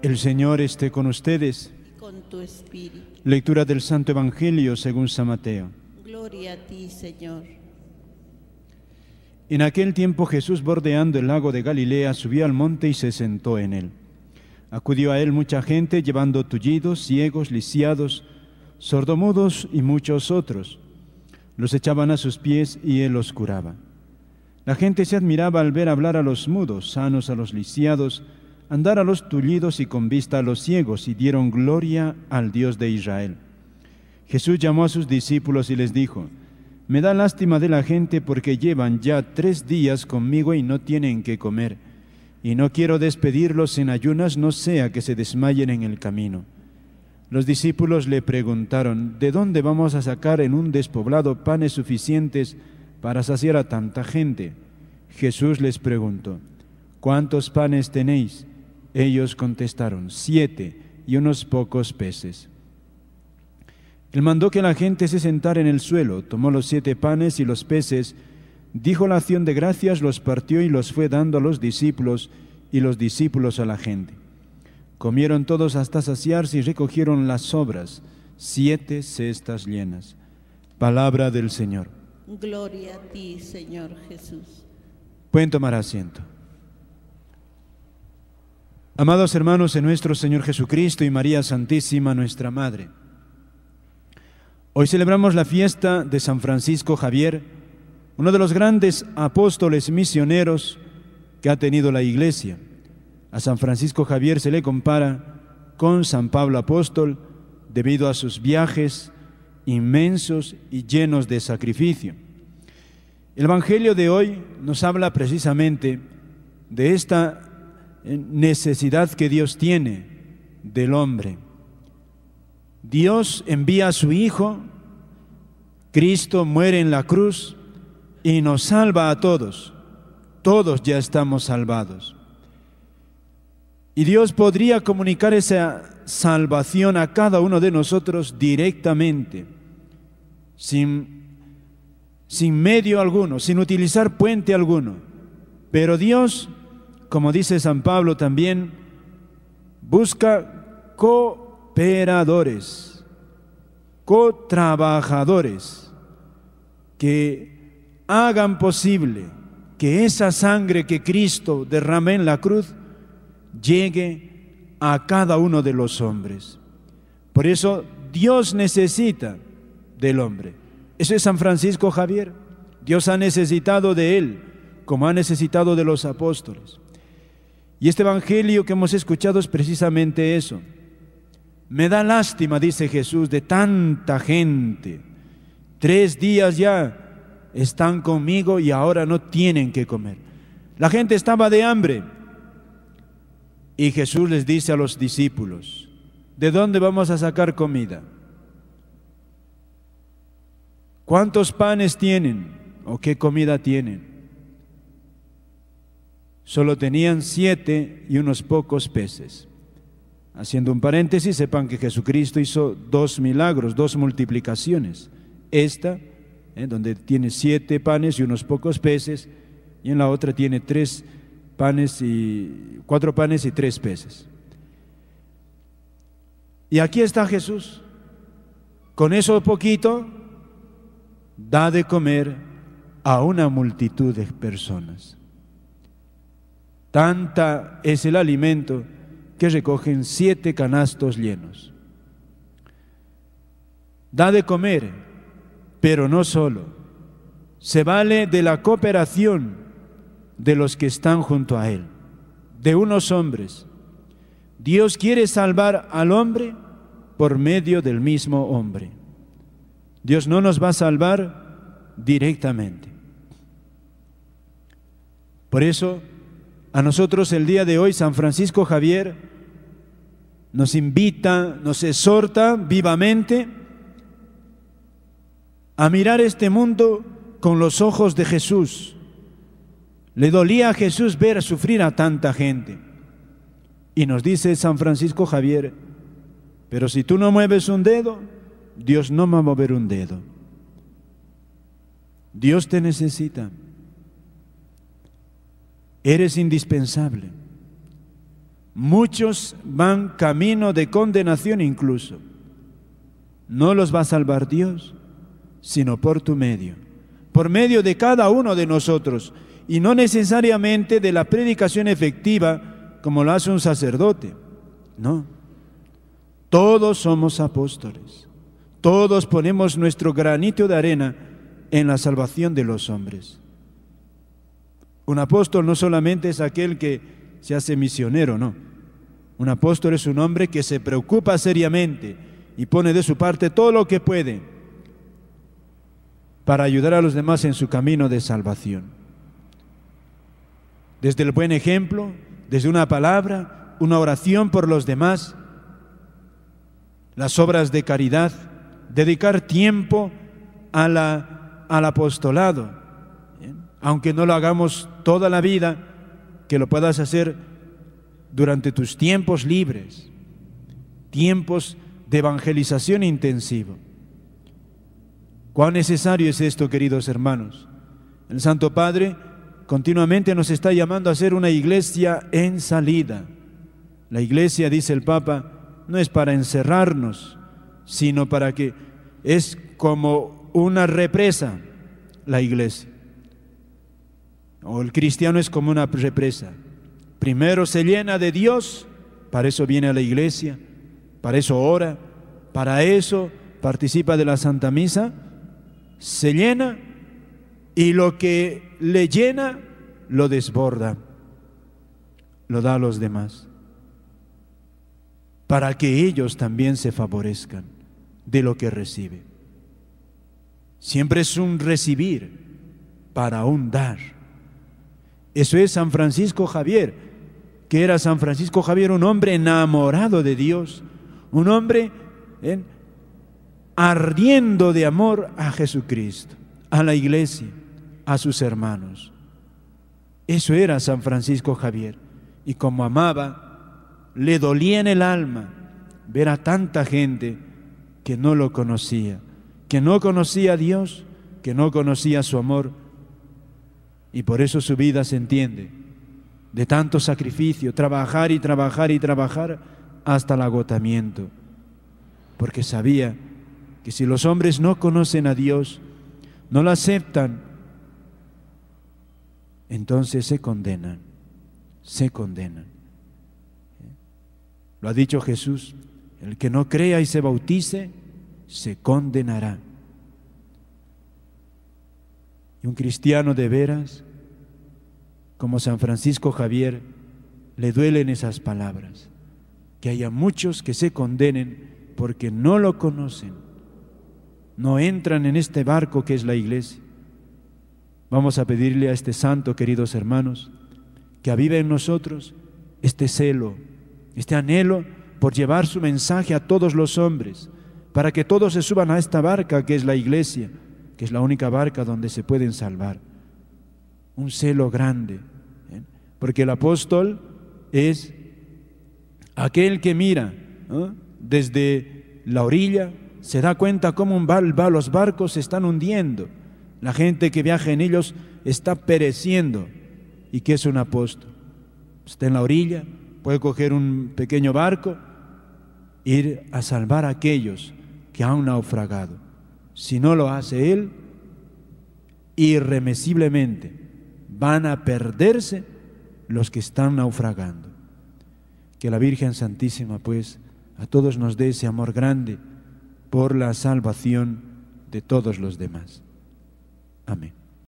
El Señor esté con ustedes. con tu espíritu. Lectura del Santo Evangelio según San Mateo. Gloria a ti, Señor. En aquel tiempo Jesús, bordeando el lago de Galilea, subió al monte y se sentó en él. Acudió a él mucha gente llevando tullidos, ciegos, lisiados, sordomudos y muchos otros. Los echaban a sus pies y él los curaba. La gente se admiraba al ver hablar a los mudos, sanos a los lisiados, andar a los tullidos y con vista a los ciegos, y dieron gloria al Dios de Israel. Jesús llamó a sus discípulos y les dijo, Me da lástima de la gente porque llevan ya tres días conmigo y no tienen que comer, y no quiero despedirlos en ayunas, no sea que se desmayen en el camino. Los discípulos le preguntaron, ¿de dónde vamos a sacar en un despoblado panes suficientes para saciar a tanta gente? Jesús les preguntó, ¿cuántos panes tenéis? Ellos contestaron, siete y unos pocos peces. Él mandó que la gente se sentara en el suelo, tomó los siete panes y los peces, dijo la acción de gracias, los partió y los fue dando a los discípulos y los discípulos a la gente. Comieron todos hasta saciarse y recogieron las sobras, siete cestas llenas. Palabra del Señor. Gloria a ti, Señor Jesús. Pueden tomar asiento. Amados hermanos en nuestro Señor Jesucristo y María Santísima, nuestra Madre, hoy celebramos la fiesta de San Francisco Javier, uno de los grandes apóstoles misioneros que ha tenido la Iglesia. A San Francisco Javier se le compara con San Pablo Apóstol debido a sus viajes inmensos y llenos de sacrificio. El Evangelio de hoy nos habla precisamente de esta necesidad que Dios tiene del hombre. Dios envía a su Hijo, Cristo muere en la cruz y nos salva a todos. Todos ya estamos salvados. Y Dios podría comunicar esa salvación a cada uno de nosotros directamente, sin, sin medio alguno, sin utilizar puente alguno. Pero Dios como dice San Pablo también, busca cooperadores, co-trabajadores, que hagan posible que esa sangre que Cristo derramó en la cruz llegue a cada uno de los hombres. Por eso Dios necesita del hombre. Eso es San Francisco Javier. Dios ha necesitado de él, como ha necesitado de los apóstoles. Y este Evangelio que hemos escuchado es precisamente eso. Me da lástima, dice Jesús, de tanta gente. Tres días ya están conmigo y ahora no tienen que comer. La gente estaba de hambre. Y Jesús les dice a los discípulos, ¿de dónde vamos a sacar comida? ¿Cuántos panes tienen o qué comida tienen? Solo tenían siete y unos pocos peces. Haciendo un paréntesis, sepan que Jesucristo hizo dos milagros, dos multiplicaciones. Esta, en eh, donde tiene siete panes y unos pocos peces, y en la otra tiene tres panes y cuatro panes y tres peces. Y aquí está Jesús. Con eso poquito da de comer a una multitud de personas. Tanta es el alimento que recogen siete canastos llenos. Da de comer, pero no solo. Se vale de la cooperación de los que están junto a él, de unos hombres. Dios quiere salvar al hombre por medio del mismo hombre. Dios no nos va a salvar directamente. Por eso a nosotros el día de hoy San Francisco Javier nos invita, nos exhorta vivamente a mirar este mundo con los ojos de Jesús. Le dolía a Jesús ver sufrir a tanta gente. Y nos dice San Francisco Javier, pero si tú no mueves un dedo, Dios no va a mover un dedo. Dios te necesita. Eres indispensable. Muchos van camino de condenación incluso. No los va a salvar Dios, sino por tu medio, por medio de cada uno de nosotros y no necesariamente de la predicación efectiva como lo hace un sacerdote. No. Todos somos apóstoles. Todos ponemos nuestro granito de arena en la salvación de los hombres. Un apóstol no solamente es aquel que se hace misionero, no. Un apóstol es un hombre que se preocupa seriamente y pone de su parte todo lo que puede para ayudar a los demás en su camino de salvación. Desde el buen ejemplo, desde una palabra, una oración por los demás, las obras de caridad, dedicar tiempo al apostolado, aunque no lo hagamos toda la vida, que lo puedas hacer durante tus tiempos libres, tiempos de evangelización intensiva. Cuán necesario es esto, queridos hermanos. El Santo Padre continuamente nos está llamando a ser una iglesia en salida. La iglesia, dice el Papa, no es para encerrarnos, sino para que es como una represa la iglesia. O el cristiano es como una represa. Primero se llena de Dios, para eso viene a la iglesia, para eso ora, para eso participa de la Santa Misa, se llena y lo que le llena lo desborda, lo da a los demás, para que ellos también se favorezcan de lo que recibe. Siempre es un recibir para un dar. Eso es San Francisco Javier, que era San Francisco Javier un hombre enamorado de Dios, un hombre ardiendo de amor a Jesucristo, a la iglesia, a sus hermanos. Eso era San Francisco Javier. Y como amaba, le dolía en el alma ver a tanta gente que no lo conocía, que no conocía a Dios, que no conocía su amor y por eso su vida se entiende. De tanto sacrificio, trabajar y trabajar y trabajar hasta el agotamiento. Porque sabía que si los hombres no conocen a Dios, no lo aceptan, entonces se condenan, se condenan. ¿Eh? Lo ha dicho Jesús, el que no crea y se bautice, se condenará. Y un cristiano de veras como San Francisco Javier, le duelen esas palabras, que haya muchos que se condenen porque no lo conocen, no entran en este barco que es la iglesia. Vamos a pedirle a este santo, queridos hermanos, que avive en nosotros este celo, este anhelo por llevar su mensaje a todos los hombres, para que todos se suban a esta barca que es la iglesia, que es la única barca donde se pueden salvar un celo grande, porque el apóstol es aquel que mira desde la orilla, se da cuenta cómo un los barcos se están hundiendo, la gente que viaja en ellos está pereciendo. ¿Y qué es un apóstol? Está en la orilla, puede coger un pequeño barco, ir a salvar a aquellos que han naufragado. Si no lo hace él, irremesiblemente van a perderse los que están naufragando. Que la Virgen Santísima, pues, a todos nos dé ese amor grande por la salvación de todos los demás. Amén.